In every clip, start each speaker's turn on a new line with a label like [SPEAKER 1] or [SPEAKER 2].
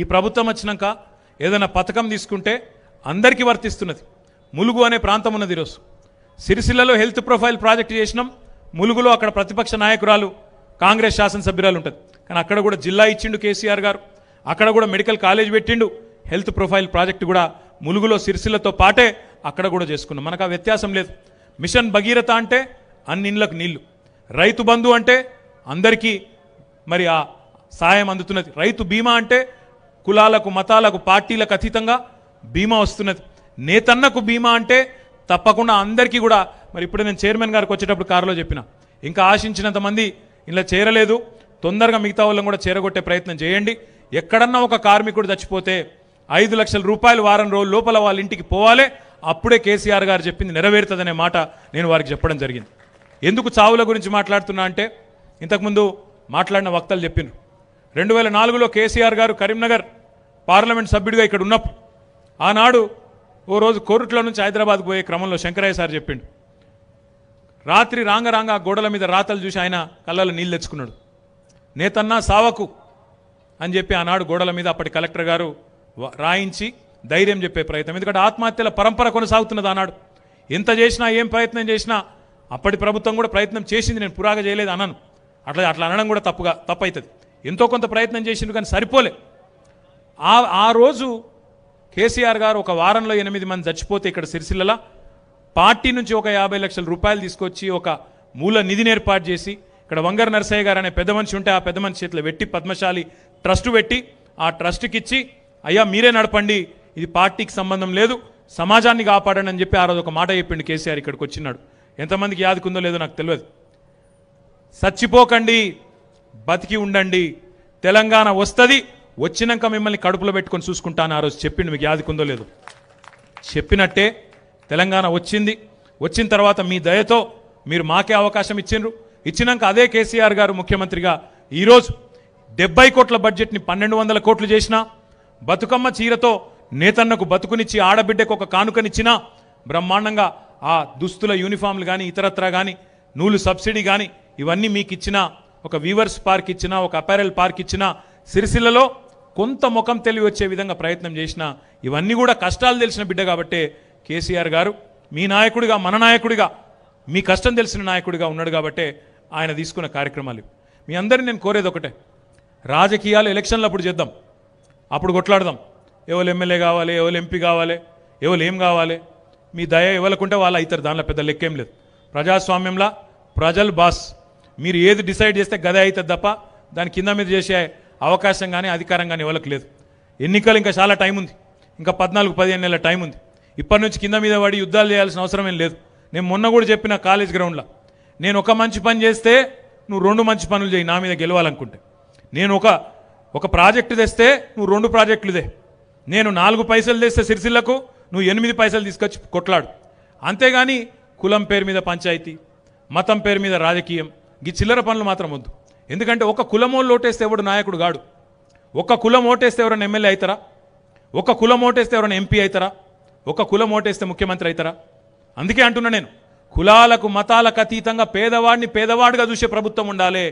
[SPEAKER 1] ఈ ప్రభుత్వం వచ్చినాక ఏదైనా పథకం తీసుకుంటే అందరికీ వర్తిస్తున్నది ములుగు అనే ప్రాంతం ఉన్నది ఈరోజు సిరిసిల్లలో హెల్త్ ప్రొఫైల్ ప్రాజెక్ట్ చేసినాం ములుగులో అక్కడ ప్రతిపక్ష నాయకురాలు కాంగ్రెస్ శాసనసభ్యురాలు ఉంటుంది కానీ అక్కడ కూడా జిల్లా ఇచ్చిండు కేసీఆర్ గారు అక్కడ కూడా మెడికల్ కాలేజ్ పెట్టిండు హెల్త్ ప్రొఫైల్ ప్రాజెక్టు కూడా ములుగులో సిరిసిల్లతో పాటే అక్కడ కూడా చేసుకున్నాం మనకు ఆ వ్యత్యాసం లేదు మిషన్ భగీరథ అంటే అన్ని ఇండ్లకు నీళ్లు రైతు బంధు అంటే అందరికీ మరి ఆ సాయం అందుతున్నది రైతు బీమా అంటే కులాలకు మతాలకు పార్టీలకు అతీతంగా బీమా వస్తున్నది నేతన్నకు బీమా అంటే తప్పకుండా అందరికీ కూడా మరి ఇప్పుడు నేను చైర్మన్ గారికి వచ్చేటప్పుడు కారులో చెప్పిన ఇంకా ఆశించినంత మంది ఇలా చేరలేదు తొందరగా మిగతా వాళ్ళని కూడా చేరగొట్టే ప్రయత్నం చేయండి ఎక్కడన్నా ఒక కార్మికుడు చచ్చిపోతే ఐదు లక్షల రూపాయలు వారం రోజుల లోపల వాళ్ళ ఇంటికి పోవాలి అప్పుడే కేసీఆర్ గారు చెప్పింది నెరవేరుతుందనే మాట నేను వారికి చెప్పడం జరిగింది ఎందుకు చావుల గురించి మాట్లాడుతున్నా అంటే ఇంతకుముందు మాట్లాడిన వక్తలు చెప్పిన రెండు వేల నాలుగులో కేసీఆర్ గారు కరీంనగర్ పార్లమెంట్ సభ్యుడిగా ఇక్కడ ఉన్నప్పుడు ఆనాడు ఓ రోజు కోరుట్ల నుంచి హైదరాబాద్కు పోయే క్రమంలో శంకరయ్య సార్ చెప్పిండు రాత్రి రాంగ రాంగ గోడల మీద రాతలు చూసి ఆయన కళ్ళలో నీళ్ళు తెచ్చుకున్నాడు నేతన్నా సావకు అని చెప్పి ఆనాడు గోడల మీద అప్పటి కలెక్టర్ గారు రాయించి ధైర్యం చెప్పే ప్రయత్నం ఎందుకంటే ఆత్మహత్యల పరంపర కొనసాగుతున్నది ఆనాడు ఎంత చేసినా ఏం ప్రయత్నం చేసినా అప్పటి ప్రభుత్వం కూడా ప్రయత్నం చేసింది నేను పురాగా చేయలేదు అన్నాను అట్లా అట్లా అనడం కూడా తప్పుగా తప్పవుతుంది ఎంతో కొంత ప్రయత్నం చేసిండు కానీ సరిపోలే ఆ ఆ రోజు కేసీఆర్ గారు ఒక వారంలో ఎనిమిది మంది చచ్చిపోతే ఇక్కడ సిరిసిల్లలా పార్టీ నుంచి ఒక యాభై లక్షల రూపాయలు తీసుకొచ్చి ఒక మూల నిధిని ఏర్పాటు చేసి ఇక్కడ వంగర నరసయ్య గారు అనే పెద్ద మనిషి ఉంటే ఆ పెద్ద మనిషి చేతిలో పెట్టి పద్మశాలి ట్రస్ట్ పెట్టి ఆ ట్రస్ట్కి ఇచ్చి అయ్యా మీరే నడపండి ఇది పార్టీకి సంబంధం లేదు సమాజాన్ని కాపాడండి అని చెప్పి ఆ రోజు ఒక మాట చెప్పిండు కేసీఆర్ ఇక్కడికి వచ్చినాడు ఎంతమందికి యాదుకుందో లేదో నాకు తెలియదు చచ్చిపోకండి బతికి ఉండండి తెలంగాణ వస్తుంది వచ్చినాక మిమ్మల్ని కడుపులో పెట్టుకొని చూసుకుంటాను ఆ రోజు చెప్పిండు మీకు యాదికుందో లేదు చెప్పినట్టే తెలంగాణ వచ్చింది వచ్చిన తర్వాత మీ దయతో మీరు మాకే అవకాశం ఇచ్చిండ్రు ఇచ్చినాక అదే కేసీఆర్ గారు ముఖ్యమంత్రిగా ఈరోజు డెబ్బై కోట్ల బడ్జెట్ని పన్నెండు వందల కోట్లు చేసిన బతుకమ్మ చీరతో నేతన్నకు బతుకునిచ్చి ఆడబిడ్డకు ఒక కానుకనిచ్చినా బ్రహ్మాండంగా ఆ దుస్తుల యూనిఫామ్లు కానీ ఇతరత్ర కానీ నూలు సబ్సిడీ కానీ ఇవన్నీ మీకు ఇచ్చినా ఒక వీవర్స్ పార్క్ ఇచ్చినా ఒక అపారెల్ పార్క్ ఇచ్చినా సిరిసిల్లలో కొంత ముఖం తెలివి వచ్చే విధంగా ప్రయత్నం చేసిన ఇవన్నీ కూడా కష్టాలు తెలిసిన బిడ్డ కాబట్టే కేసీఆర్ గారు మీ నాయకుడిగా మన నాయకుడిగా మీ కష్టం తెలిసిన నాయకుడిగా ఉన్నాడు కాబట్టే ఆయన తీసుకున్న కార్యక్రమాలు మీ అందరిని నేను కోరేది ఒకటే రాజకీయాలు ఎలక్షన్లు అప్పుడు చేద్దాం అప్పుడు కొట్లాడదాం ఎవరు ఎమ్మెల్యే కావాలి ఎవరు ఎంపీ కావాలి ఎవరు ఏం కావాలి మీ దయ ఎవరుకుంటే వాళ్ళ అవుతారు దానిలో పెద్ద లెక్కేం లేదు ప్రజాస్వామ్యంలో ప్రజలు బాస్ మీరు ఏది డిసైడ్ చేస్తే గదే అవుతుంది తప్ప దాని కింద మీద చేసే అవకాశం కానీ అధికారం కానీ ఎవరికి లేదు ఎన్నికలు ఇంకా చాలా టైం ఉంది ఇంకా పద్నాలుగు పదిహేను నెలల టైం ఉంది ఇప్పటి నుంచి కింద మీద పడి యుద్ధాలు చేయాల్సిన అవసరం ఏం లేదు నేను మొన్న కూడా చెప్పిన కాలేజ్ గ్రౌండ్లో నేను ఒక మంచి పని చేస్తే నువ్వు రెండు మంచి పనులు చేయి నా మీద గెలవాలనుకుంటే నేను ఒక ఒక ప్రాజెక్టు తెస్తే నువ్వు రెండు ప్రాజెక్టులుదే నేను నాలుగు పైసలు తెస్తే సిరిసిల్లకు నువ్వు ఎనిమిది పైసలు తీసుకొచ్చి కొట్లాడు అంతేగాని కులం పేరు మీద పంచాయతీ మతం పేరు మీద రాజకీయం ఈ చిల్లర పనులు మాత్రం వద్దు ఎందుకంటే ఒక కులమోలు ఓటేస్తే ఎవడు నాయకుడు గాడు ఒక కులం ఓటేస్తే ఎవరైనా ఎమ్మెల్యే అవుతారా ఒక కులం ఓటేస్తే ఎవరైనా ఎంపీ అవుతారా ఒక కులం ఓటేస్తే ముఖ్యమంత్రి అవుతారా అందుకే అంటున్నా నేను కులాలకు మతాలకు అతీతంగా పేదవాడిని పేదవాడిగా చూసే ప్రభుత్వం ఉండాలి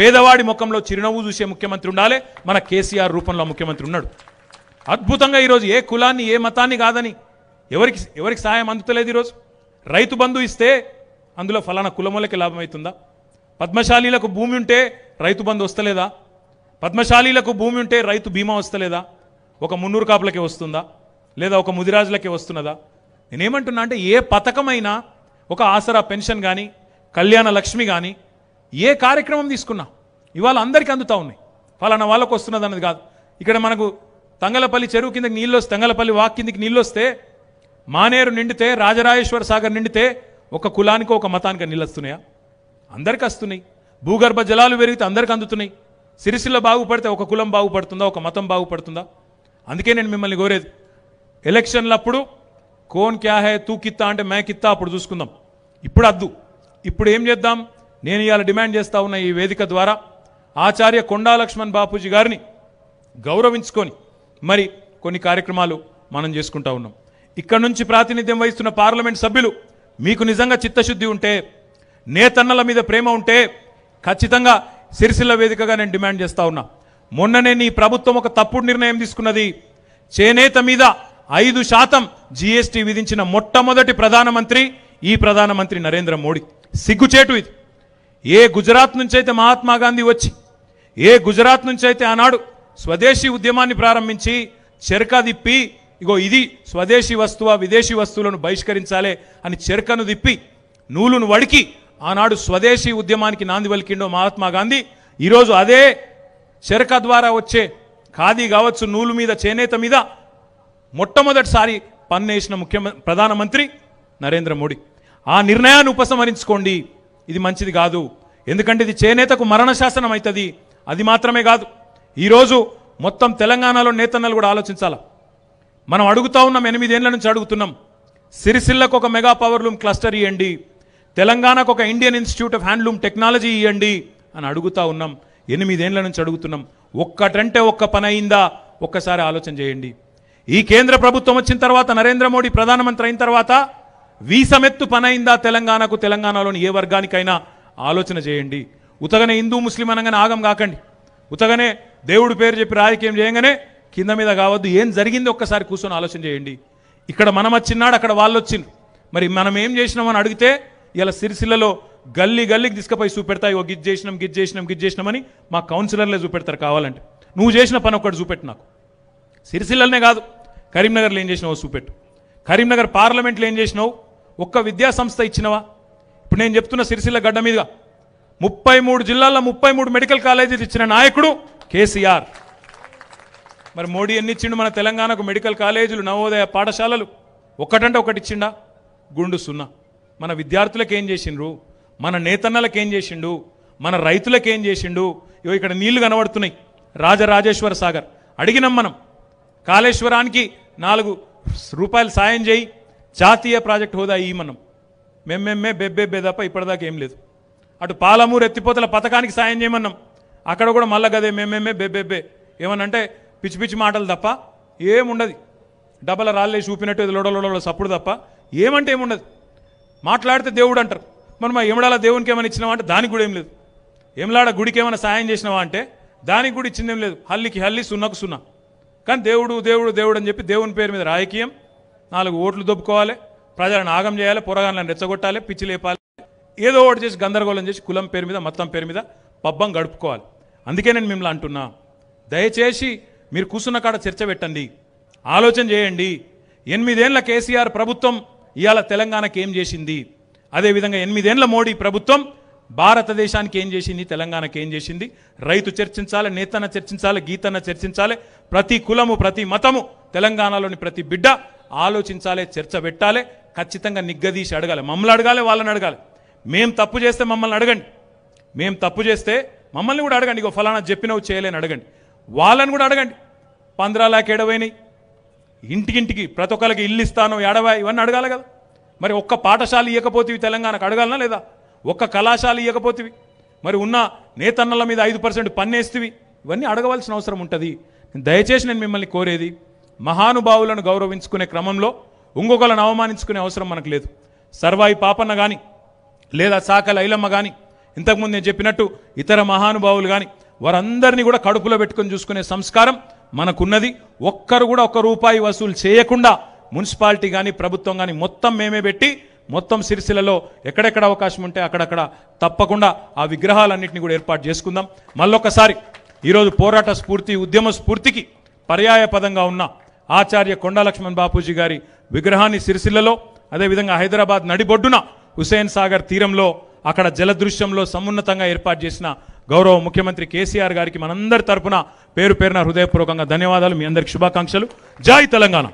[SPEAKER 1] పేదవాడి ముఖంలో చిరునవ్వు చూసే ముఖ్యమంత్రి ఉండాలి మన కేసీఆర్ రూపంలో ముఖ్యమంత్రి ఉన్నాడు అద్భుతంగా ఈరోజు ఏ కులాన్ని ఏ మతాన్ని కాదని ఎవరికి ఎవరికి సహాయం అందుతలేదు ఈరోజు రైతు బంధు ఇస్తే అందులో ఫలానా కులములకి లాభం అవుతుందా పద్మశాలీలకు భూమి ఉంటే రైతు బంధు వస్తలేదా పద్మశాలీలకు భూమి ఉంటే రైతు బీమా వస్తలేదా ఒక మున్నూరు కాపులకే వస్తుందా లేదా ఒక ముదిరాజులకే వస్తున్నదా నేనేమంటున్నా అంటే ఏ పథకమైనా ఒక ఆసరా పెన్షన్ కానీ కళ్యాణ లక్ష్మి కానీ ఏ కార్యక్రమం తీసుకున్నా ఇవాళ అందరికీ అందుతూ ఉన్నాయి ఫలానా వాళ్ళకు వస్తున్నది అన్నది కాదు ఇక్కడ మనకు తంగలపల్లి చెరువు కిందకి నీళ్ళు వస్తే తంగలపల్లి వాక్ కిందకి నీళ్ళు వస్తే మానేరు నిండితే రాజరాజేశ్వర సాగర్ నిండితే ఒక కులానికి ఒక మతానికి నిల్లొస్తున్నాయా అందరికీ వస్తున్నాయి భూగర్భ జలాలు పెరిగితే అందరికీ అందుతున్నాయి సిరిసిల్ల బాగుపడితే ఒక కులం బాగుపడుతుందా ఒక మతం బాగుపడుతుందా అందుకే నేను మిమ్మల్ని కోరేది ఎలక్షన్లప్పుడు కోన్ క్యా హే తూ కిత్తా అంటే మే కిత్తా అప్పుడు చూసుకుందాం ఇప్పుడు అద్దు ఇప్పుడు ఏం చేద్దాం నేను ఇవాళ డిమాండ్ చేస్తా ఉన్న ఈ వేదిక ద్వారా ఆచార్య కొండా లక్ష్మణ్ బాపూజీ గారిని గౌరవించుకొని మరి కొన్ని కార్యక్రమాలు మనం చేసుకుంటా ఉన్నాం ఇక్కడ నుంచి ప్రాతినిధ్యం వహిస్తున్న పార్లమెంట్ సభ్యులు మీకు నిజంగా చిత్తశుద్ధి ఉంటే నేతన్నల మీద ప్రేమ ఉంటే ఖచ్చితంగా సిరిసిల్ల వేదికగా నేను డిమాండ్ చేస్తా ఉన్నా మొన్ననే నీ ప్రభుత్వం ఒక తప్పుడు నిర్ణయం తీసుకున్నది చేనేత మీద ఐదు శాతం జీఎస్టీ విధించిన మొట్టమొదటి ప్రధానమంత్రి ఈ ప్రధానమంత్రి నరేంద్ర మోడీ సిగ్గుచేటు ఇది ఏ గుజరాత్ నుంచి అయితే మహాత్మా గాంధీ వచ్చి ఏ గుజరాత్ నుంచి అయితే ఆనాడు స్వదేశీ ఉద్యమాన్ని ప్రారంభించి చెరక దిప్పి ఇగో ఇది స్వదేశీ వస్తువా విదేశీ వస్తువులను బహిష్కరించాలే అని చెరకను దిప్పి నూలును వడికి ఆనాడు స్వదేశీ ఉద్యమానికి నాంది పలికిండో మహాత్మా గాంధీ ఈరోజు అదే చెరక ద్వారా వచ్చే ఖాదీ కావచ్చు నూలు మీద చేనేత మీద మొట్టమొదటిసారి పన్నేసిన ముఖ్యమంత్రి ప్రధానమంత్రి నరేంద్ర మోడీ ఆ నిర్ణయాన్ని ఉపసంహరించుకోండి ఇది మంచిది కాదు ఎందుకంటే ఇది చేనేతకు మరణ శాసనం అవుతుంది అది మాత్రమే కాదు ఈరోజు మొత్తం తెలంగాణలో నేతన్నలు కూడా ఆలోచించాలా మనం అడుగుతా ఉన్నాం ఎనిమిదేళ్ల నుంచి అడుగుతున్నాం సిరిసిల్లకు ఒక మెగా పవర్ లూమ్ క్లస్టర్ ఇవ్వండి తెలంగాణకు ఒక Indian Institute of Handloom Technology ఇవ్వండి అని అడుగుతా ఉన్నాం ఎనిమిదేళ్ల నుంచి అడుగుతున్నాం ఒక్కటంటే ఒక్క పని అయిందా ఒక్కసారి ఆలోచన చేయండి ఈ కేంద్ర ప్రభుత్వం వచ్చిన తర్వాత నరేంద్ర మోడీ ప్రధానమంత్రి అయిన తర్వాత వీసమెత్తు పని అయిందా తెలంగాణకు తెలంగాణలోని ఏ వర్గానికైనా ఆలోచన చేయండి ఉతగనే హిందూ ముస్లిం అనగానే ఆగం కాకండి ఉతగనే దేవుడి పేరు చెప్పి రాజకీయం చేయగానే కింద మీద కావద్దు ఏం జరిగింది ఒక్కసారి కూర్చొని ఆలోచన చేయండి ఇక్కడ మనం వచ్చిన్నాడు అక్కడ వాళ్ళు వచ్చింది మరి మనం ఏం చేసినామని అడిగితే ఇలా సిరిసిల్లలో గల్లీ గల్లీకి తీసుకుపోయి చూపెడతాయి ఓ గిజ్ చేసినాం గిజ్ చేసినాం గిజ్ చేసినామని మా కౌన్సిలర్లే చూపెడతారు కావాలంటే నువ్వు చేసిన పని ఒకటి చూపెట్టు నాకు సిరిసిల్లనే కాదు కరీంనగర్లో ఏం చేసినావు చూపెట్టు కరీంనగర్ పార్లమెంట్లో ఏం చేసినావు ఒక్క విద్యా సంస్థ ఇచ్చినవా ఇప్పుడు నేను చెప్తున్న సిరిసిల్ల గడ్డ మీద ముప్పై మూడు జిల్లాల్లో ముప్పై మూడు మెడికల్ కాలేజీలు ఇచ్చిన నాయకుడు కేసీఆర్ మరి మోడీ ఎన్ని ఇచ్చిండు మన తెలంగాణకు మెడికల్ కాలేజీలు నవోదయ పాఠశాలలు ఒకటంటే ఒకటి ఇచ్చిండా గుండు సున్నా మన విద్యార్థులకు ఏం చేసిండ్రు మన నేతన్నలకు ఏం చేసిండు మన రైతులకు ఏం చేసిండు ఇవి ఇక్కడ నీళ్లు కనబడుతున్నాయి రాజరాజేశ్వర సాగర్ అడిగినాం మనం కాళేశ్వరానికి నాలుగు రూపాయలు సాయం చేయి జాతీయ ప్రాజెక్ట్ హోదా ఈ మనం మెమ్మెమ్మే బెబ్బెబ్బే తప్ప ఇప్పటిదాకా ఏం లేదు అటు పాలమూరు ఎత్తిపోతల పథకానికి సాయం చేయమన్నాం అక్కడ కూడా మళ్ళా గదే మెమ్మెమ్మే బెబ్బెబ్బే ఏమనంటే పిచ్చి పిచ్చి మాటలు తప్ప ఏముండదు డబ్బల రాళ్ళే చూపినట్టు ఇది లోడలోడలో సప్పుడు తప్ప ఏమంటే ఏముండదు మాట్లాడితే దేవుడు అంటారు మనం ఎమడాల దేవునికి ఏమైనా ఇచ్చినావా అంటే దానికి కూడా ఏం లేదు ఎమలాడ గుడికి ఏమైనా సాయం చేసినావా అంటే దానికి కూడా ఇచ్చిందేం లేదు హల్లికి హల్లి సున్నకు సున్నా కానీ దేవుడు దేవుడు దేవుడు అని చెప్పి దేవుని పేరు మీద రాజకీయం నాలుగు ఓట్లు దొబ్బుకోవాలి ప్రజలను ఆగం చేయాలి పొరగాలను రెచ్చగొట్టాలి పిచ్చి లేపాలి ఏదో ఒకటి చేసి గందరగోళం చేసి కులం పేరు మీద మతం పేరు మీద పబ్బం గడుపుకోవాలి అందుకే నేను మిమ్మల్ని అంటున్నా దయచేసి మీరు కూర్చున్న కాడ చర్చ పెట్టండి ఆలోచన చేయండి ఎనిమిదేళ్ల కేసీఆర్ ప్రభుత్వం ఇవాళ తెలంగాణకి ఏం చేసింది అదేవిధంగా ఎనిమిదేళ్ల మోడీ ప్రభుత్వం భారతదేశానికి ఏం చేసింది తెలంగాణకి ఏం చేసింది రైతు చర్చించాలి నేతన్న చర్చించాలి గీతన్న చర్చించాలి ప్రతి కులము ప్రతి మతము తెలంగాణలోని ప్రతి బిడ్డ ఆలోచించాలి చర్చ పెట్టాలి ఖచ్చితంగా నిగ్గదీసి అడగాలి మమ్మల్ని అడగాలి వాళ్ళని అడగాలి మేం తప్పు చేస్తే మమ్మల్ని అడగండి మేం తప్పు చేస్తే మమ్మల్ని కూడా అడగండి ఇక ఫలానా చెప్పినవి చేయలేని అడగండి వాళ్ళని కూడా అడగండి పంద్రాలాకి ఎడవైనాయి ఇంటికింటికి ప్రతి ఒక్కరికి ఇల్లు ఇస్తాను ఎడవ ఇవన్నీ అడగాలి కదా మరి ఒక్క పాఠశాల ఇవ్వకపోతేవి తెలంగాణకు అడగాలనా లేదా ఒక్క కళాశాల ఇవ్వకపోతేవి మరి ఉన్న నేతన్నల మీద ఐదు పర్సెంట్ పన్నేస్తేవి ఇవన్నీ అడగవలసిన అవసరం ఉంటుంది దయచేసి నేను మిమ్మల్ని కోరేది మహానుభావులను గౌరవించుకునే క్రమంలో ఇంకొకళ్ళని అవమానించుకునే అవసరం మనకు లేదు సర్వాయి పాపన్న కానీ లేదా సాకల ఐలమ్మ కానీ ఇంతకుముందు నేను చెప్పినట్టు ఇతర మహానుభావులు కానీ వారందరినీ కూడా కడుపులో పెట్టుకొని చూసుకునే సంస్కారం మనకున్నది ఒక్కరు కూడా ఒక్క రూపాయి వసూలు చేయకుండా మున్సిపాలిటీ కానీ ప్రభుత్వం కానీ మొత్తం మేమే పెట్టి మొత్తం సిరిసిలలో ఎక్కడెక్కడ అవకాశం ఉంటే అక్కడక్కడ తప్పకుండా ఆ విగ్రహాలన్నింటినీ కూడా ఏర్పాటు చేసుకుందాం మళ్ళొకసారి ఈరోజు పోరాట స్ఫూర్తి ఉద్యమ స్ఫూర్తికి పర్యాయపదంగా ఉన్న ఆచార్య కొండలక్ష్మణ్ బాపూజీ గారి విగ్రహాన్ని సిరిసిల్లలో అదేవిధంగా హైదరాబాద్ నడిబొడ్డున హుసేన్ సాగర్ తీరంలో అక్కడ జలదృశ్యంలో సమున్నతంగా ఏర్పాటు చేసిన గౌరవ ముఖ్యమంత్రి కేసీఆర్ గారికి మనందరి తరఫున పేరు పేరున హృదయపూర్వకంగా ధన్యవాదాలు మీ అందరికి శుభాకాంక్షలు జాయ్ తెలంగాణ